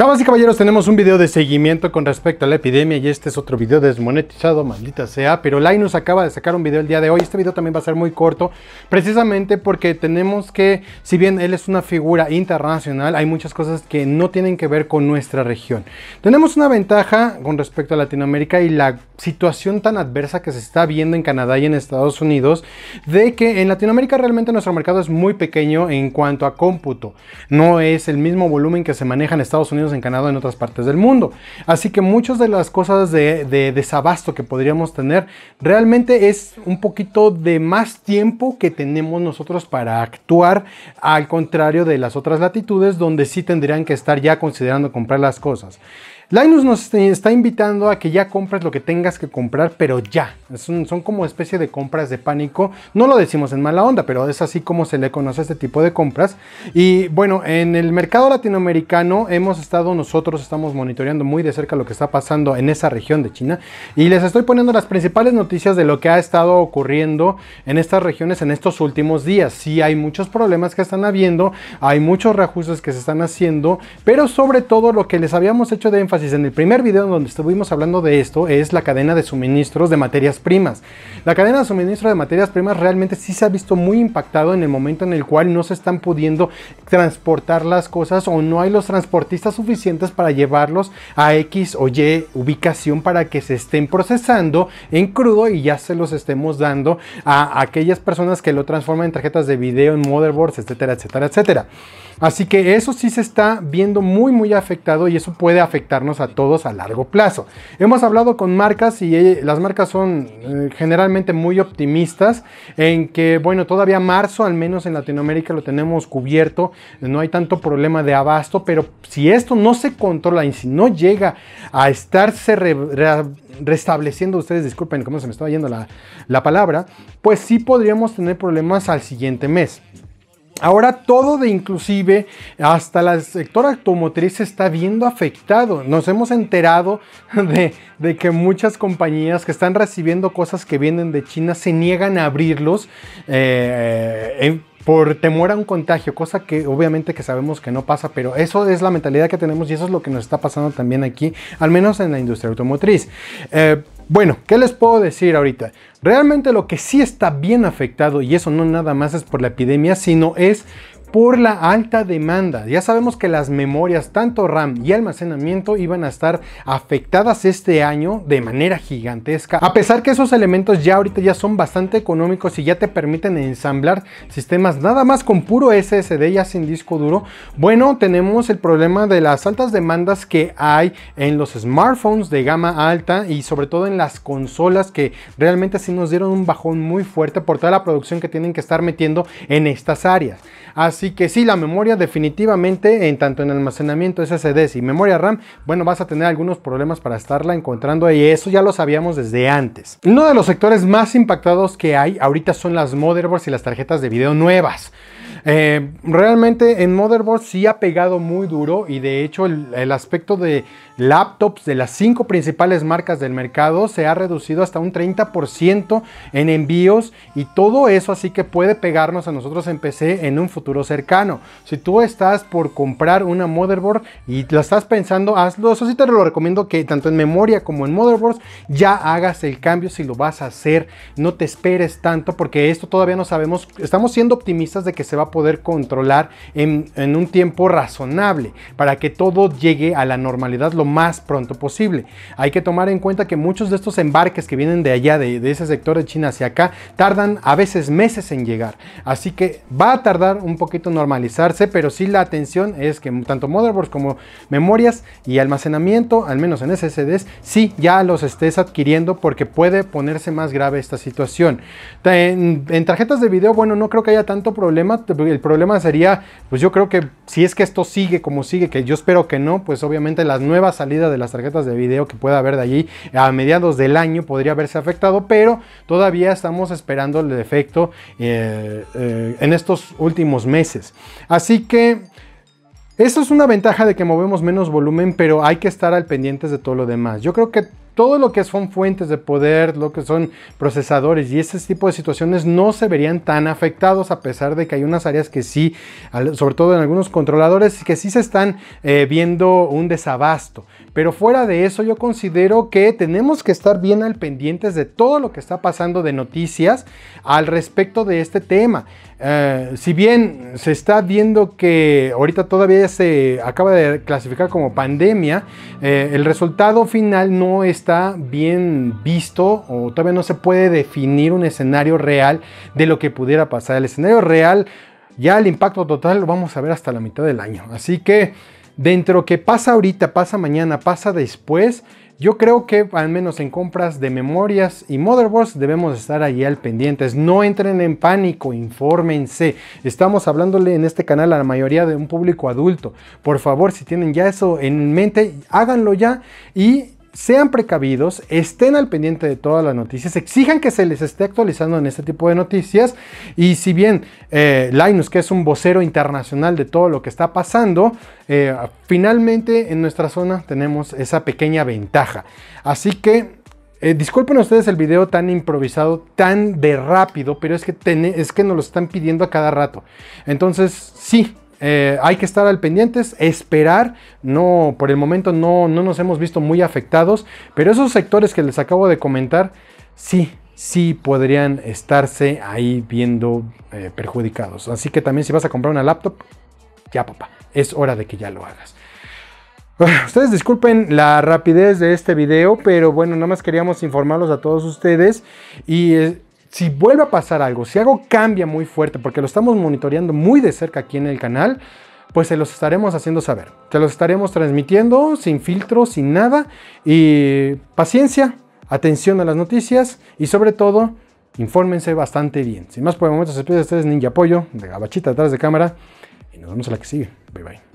Damas y caballeros, tenemos un video de seguimiento con respecto a la epidemia y este es otro video desmonetizado, maldita sea, pero nos acaba de sacar un video el día de hoy, este video también va a ser muy corto, precisamente porque tenemos que, si bien él es una figura internacional, hay muchas cosas que no tienen que ver con nuestra región. Tenemos una ventaja con respecto a Latinoamérica y la situación tan adversa que se está viendo en Canadá y en Estados Unidos, de que en Latinoamérica realmente nuestro mercado es muy pequeño en cuanto a cómputo, no es el mismo volumen que se maneja en Estados Unidos encanado en otras partes del mundo. Así que muchas de las cosas de, de desabasto que podríamos tener realmente es un poquito de más tiempo que tenemos nosotros para actuar, al contrario de las otras latitudes donde sí tendrían que estar ya considerando comprar las cosas. Linus nos está invitando a que ya compres lo que tengas que comprar, pero ya. son como especie de compras de pánico. No lo decimos en mala onda, pero es así como se le conoce a este tipo de compras. Y bueno, en el mercado latinoamericano hemos estado nosotros, estamos monitoreando muy de cerca lo que está pasando en esa región de China. Y les estoy poniendo las principales noticias de lo que ha estado ocurriendo en estas regiones en estos últimos días. Sí hay muchos problemas que están habiendo, hay muchos reajustes que se están haciendo, pero sobre todo lo que les habíamos hecho de énfasis en el primer video en donde estuvimos hablando de esto es la cadena de suministros de materias primas. La cadena de suministro de materias primas realmente sí se ha visto muy impactado en el momento en el cual no se están pudiendo transportar las cosas o no hay los transportistas suficientes para llevarlos a X o Y ubicación para que se estén procesando en crudo y ya se los estemos dando a aquellas personas que lo transforman en tarjetas de video, en motherboards, etcétera, etcétera, etcétera. Así que eso sí se está viendo muy, muy afectado y eso puede afectarnos a todos a largo plazo. Hemos hablado con marcas y eh, las marcas son eh, generalmente muy optimistas en que, bueno, todavía marzo, al menos en Latinoamérica, lo tenemos cubierto, no hay tanto problema de abasto, pero si esto no se controla y si no llega a estarse restableciendo, ustedes disculpen cómo se me estaba yendo la, la palabra, pues sí podríamos tener problemas al siguiente mes. Ahora todo de inclusive, hasta el sector automotriz se está viendo afectado. Nos hemos enterado de, que muchas compañías que están recibiendo cosas que vienen de China se niegan a abrirlos. Eh, por temor a un contagio, cosa que obviamente que sabemos que no pasa, pero eso es la mentalidad que tenemos y eso es lo que nos está pasando también aquí, al menos en la industria automotriz. Eh, bueno, ¿qué les puedo decir ahorita? Realmente lo que sí está bien afectado, y eso no nada más es por la epidemia, sino es por la alta demanda. Ya sabemos que las memorias, tanto RAM y almacenamiento, iban a estar afectadas este año de manera gigantesca. A pesar que esos elementos ya ahorita ya son bastante económicos y ya te permiten ensamblar sistemas nada más con puro SSD ya sin disco duro, bueno, tenemos el problema de las altas demandas que hay en los smartphones de gama alta y sobre todo en las consolas que realmente sí nos dieron un bajón muy fuerte por toda la producción que tienen que estar metiendo en estas áreas. Así Así que sí, la memoria definitivamente, en tanto en almacenamiento SSD y memoria RAM, bueno, vas a tener algunos problemas para estarla encontrando y eso ya lo sabíamos desde antes. Uno de los sectores más impactados que hay ahorita son las motherboards y las tarjetas de video nuevas. Eh, realmente en Motherboard sí ha pegado muy duro y de hecho el, aspecto de laptops de las cinco principales marcas del mercado se ha reducido hasta un 30% en envíos y todo eso así que puede pegarnos a nosotros en PC en un futuro cercano. Si tú estás por comprar una motherboard y la estás pensando, hazlo. Eso sí te lo recomiendo que tanto en memoria como en Motherboard ya hagas el cambio si lo vas a hacer. No te esperes tanto porque esto todavía no sabemos. Estamos siendo optimistas de que se va a poder controlar en, un tiempo razonable para que todo llegue a la normalidad lo más pronto posible. Hay que tomar en cuenta que muchos de estos embarques que vienen de allá, de, ese sector de China hacia acá, tardan a veces meses en llegar. Así que va a tardar un poquito normalizarse, pero sí la atención es que tanto motherboards como memorias y almacenamiento, al menos en SSDs, si ya los estés adquiriendo porque puede ponerse más grave esta situación. En, en, tarjetas de video, bueno, no creo que haya tanto problema, el problema sería, pues yo creo que si es que esto sigue como sigue, que yo espero que no, pues obviamente la nueva salida de las tarjetas de video que pueda haber de allí a mediados del año podría haberse afectado, pero todavía estamos esperando el efecto eh, eh, en estos últimos meses. Así que... Eso es una ventaja de que movemos menos volumen, pero hay que estar al pendientes de todo lo demás. Yo creo que todo lo que son fuentes de poder, lo que son procesadores y ese tipo de situaciones no se verían tan afectados a pesar de que hay unas áreas que sí, sobre todo en algunos controladores, que sí se están eh, viendo un desabasto. Pero fuera de eso yo considero que tenemos que estar bien al pendientes de todo lo que está pasando de noticias al respecto de este tema. Eh, si bien se está viendo que ahorita todavía se acaba de clasificar como pandemia, eh, el resultado final no está bien visto o todavía no se puede definir un escenario real de lo que pudiera pasar. El escenario real, ya el impacto total lo vamos a ver hasta la mitad del año. Así que dentro que pasa ahorita, pasa mañana, pasa después, yo creo que al menos en compras de memorias y motherboards debemos estar ahí al pendientes. No entren en pánico, infórmense. Estamos hablándole en este canal a la mayoría de un público adulto. Por favor, si tienen ya eso en mente, háganlo ya y sean precavidos, estén al pendiente de todas las noticias, exijan que se les esté actualizando en este tipo de noticias y si bien eh, Linus, que es un vocero internacional de todo lo que está pasando, eh, finalmente en nuestra zona tenemos esa pequeña ventaja. Así que eh, disculpen ustedes el video tan improvisado, tan de rápido, pero es que, es que nos lo están pidiendo a cada rato. Entonces, sí, eh, hay que estar al pendientes, esperar, no, por el momento no, no nos hemos visto muy afectados, pero esos sectores que les acabo de comentar, sí, sí podrían estarse ahí viendo eh, perjudicados. Así que también si vas a comprar una laptop, ya papá, es hora de que ya lo hagas. Ah, ustedes disculpen la rapidez de este video, pero bueno, nada más queríamos informarlos a todos ustedes y... Eh, si vuelve a pasar algo, si algo cambia muy fuerte, porque lo estamos monitoreando muy de cerca aquí en el canal, pues se los estaremos haciendo saber. Se los estaremos transmitiendo sin filtro, sin nada. Y paciencia, atención a las noticias y sobre todo, infórmense bastante bien. Sin más por el momento, se despide ustedes Ninja Apoyo, de Gabachita detrás de cámara. Y nos vemos a la que sigue. Bye bye.